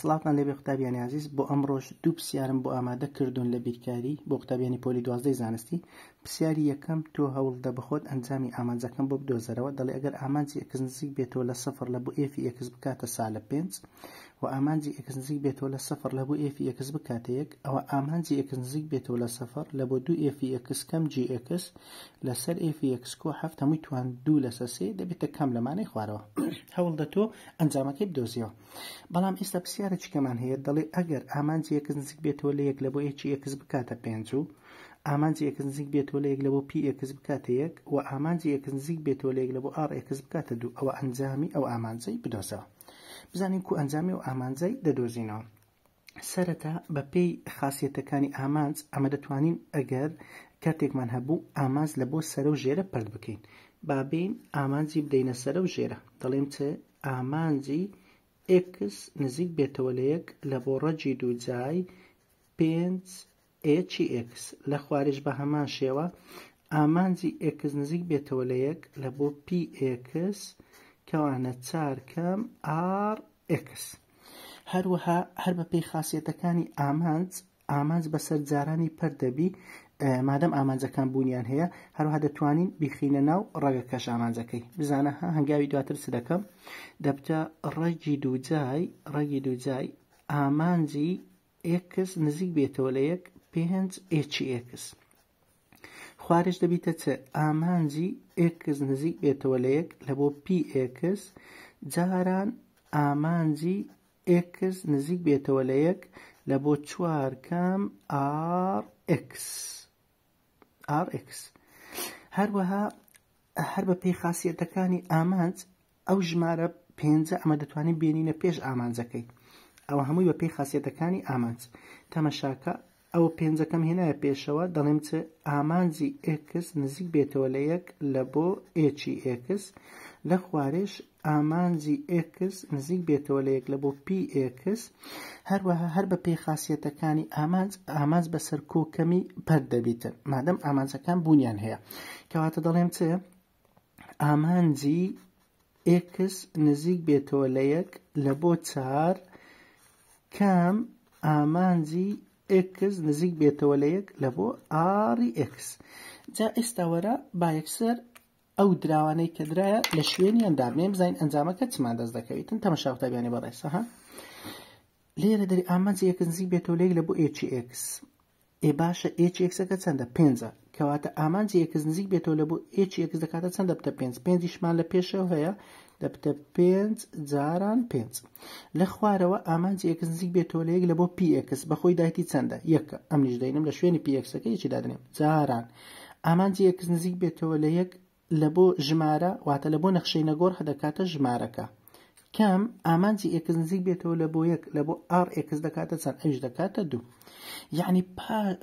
سڵاتان لەبێ قوتابیان عزیز بۆ ئەمڕۆژ دوو پرسیارم بۆ ئامادە کردوون لە بیرکاری بۆ قوتابیانی پۆلی دوازدەی زانستی پرسیاری یەکەم تۆ هەوڵدە بخۆت ئەنجامی ئامانجەکەم بۆ بدۆزەرەوە دەڵێ ئەگەر ئامانجی ئەکس نزیک بێتەوە لە سەفر لە بۆ ئفی ئەکس بکاتە سالە پێنج و ئامانجی ئەکس نزیک بێتەوە لە سەفر لە بۆ ئفی ئەکس بکاتەیەک ئەوە ئامانجی ئەکس نزیک بێتەوە لە سەفر لە بۆ دوو ئفی ئەکس کەم جی ئەکس لەسەر ئفی ئەکس کۆ هەفت هەمووی توان دوو لە سەسێ دەبێتە کەم لەمانەی خوارەوە هەوڵ دەتۆ ئەنجامەکەی بدۆزیەوە بەڵام ئێستا پرسیارە چکەمان هەیە دەڵێ ئەگەر ئامانجی ئەکس نزیک بێتەوە لە یەک لە بۆ هیچی ئەکس بکاتە پێنج و ئامانجی ئەکس نزیک بێتەوە لە یەک لە بۆ پی ئەکس بکاتە یەک و ئامانجی ئەکس نزیک بێتەوە لە یەک لە بۆ ئار ئەکس بکاتە دوو ئەوە ئەنجامی ئەو ئامانجەی بدۆزەوە بزانین کو ئەنجامی و ئامانجەی دەدۆزینەوە سەرەتا بە پێی خاصیەتەکانی ئامانج ئەمە دەتوانین ئەگەر کاتێکمان هەبوو ئامانز لە بۆ سەرە و ژێرە پرد بکەین بابین ئامانجی بدەینە سەرە و ژێرە دەڵێم چ ئامانجی ئکس نزیک بێتەوە لە یەک لە بۆ ڕەجی دووجای پێ ئچX لە خوارش بە هەمان شێوە ئامانجی ئکس نزیک بێتەوە لە یەک لە بۆ PX کەوانە چارکەم R ئکس هەروەها هەر بە پێی خاصیەتەکانی ئامانج ئامانج بەسەر جارانی پەردەبی مادەم ئامانجەکان بوونیان هەیە هەروها دەتوانین بیخینە ناو ڕێگە کەش ئامانجەکەی بزانە هەنگاوی دواتر س دەکەم دەبتە ڕێگی دووجای ڕێگی دووجای ئامانجی ئکس نزیک بێتەوە لە یەک پێنج ئچکس خوارش دەبیتە چ ئامانجی ئکس نزیک بێتەوە لە یەک لە بۆ پیکس جاران ئامانجی ئکس نزیک بێتەوە لە یەک لە بۆ چوار کام RX هەروەها هەر بە پێی خاصیەتەکانی ئامانج ئەو ژمارە پێنجە ئەمە دەتوانین بینینە پێش ئامانجەکەی ئەوە هەمووی بە پێی خاصیەتەکانی ئامانج تەمەشاکە ئەو پێنجەکەم هێنایە پێشەوە دەڵێم چ ئامانجی ئکس نزیک بێتەوە لە یەک لە بۆ ئچیX لە خوارێش ئامانجی ئکس نزیک بێتەوە لە یەک لە بۆ پیکس هەروەها هەر بە پێی خاصیەتەکانی ئامانج ئاماز بە سەرکۆکەمی پەر دەبیتن مادەم ئامانجەکان بوونیان هەیە کەواتە دەڵێم چێ ئامانجی ئکس نزیک بێتەوە لە یەک لە بۆ چار کام ئامانجی ئکس نزیک بێتەوە لە یەک لە بۆ ئاری ئکس جا ئێستاوەرە با یەکسەر ئەو دراوانەی کە درایە لە شوێنیان دابنێ بزین ئەنجامەکە چمان دەست دەکەوێتن تەمەشاوتابیانی بەڕێسەها لێرە دەری ئامانج یەکنزی بێتەوە لێک لە بۆ HX ێ باشە HXەکە چەندە پێنجە کەواتە ئامانجی یەکز نزیک بێتەوە لە بۆ HX دەکاتە چەند دەبتە پێنج پێنجیشمان لە پێشەوە هەیە دەبتە پێنج جاران پێنج لە خوارەوە ئامانجی یەکز نزیک بێتەوە لە یەک لە بۆ PX بەخۆی دایتی چەندە یەکە ئەمنیش دەینم لە شوێنی PXەکە یەکی دادنێم جاران ئامانجی یەکز نزیک بێتەوە لە یەک لە بۆ ژمارە واتە لە بۆ نەخشەی نەگۆڕ هەدەکاتە ژمارەکە کام ئامانجی ئێکز نزیک بێتەوە لە بۆ یەک لە بۆ ئار ئێکس دەکاتە چەند ئەش دەکاتە دوو یعنی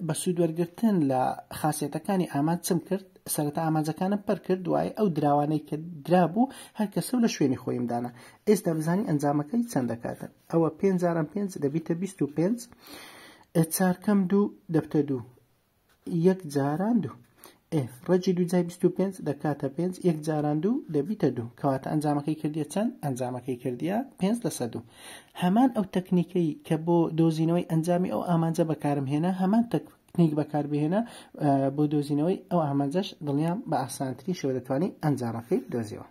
بە سوودوەرگتن لە خاصێتەکانی ئامات چم کرد سەرەتا ئامانجەکانم پەر کرد دوایە ئەو دراوانەی کە درابوو هەرکەسە لە شوێنی خۆیمدانە ئێستا بزانانی ئەنجامەکەی چەند دەکاتن ئەوە پێزارم پێ دەبیتە 25 چارکەم دوو دەبتە دوو یەک جاران دوو F ڕەجی دو جای 25 دەکاتە پێنج یەک جاران دوو دەبیتە دوو کەواتە ئەنجامەکەی کردیە چەند ئەنجامەکەی کردیە پێنج لەسە دوو هەمان ئەو تەکنیکەی کە بۆ دۆزینەوەی ئەنجامی ئەو ئامانجە بەکارم هێنا هەمان تەکنیک بەکاربهێنا بۆ دۆزینەوەی ئەو ئامانجەش دڵیان بە ئاسانتری شەوە دەتوانانی ئەنجامەکەی دۆزیەوە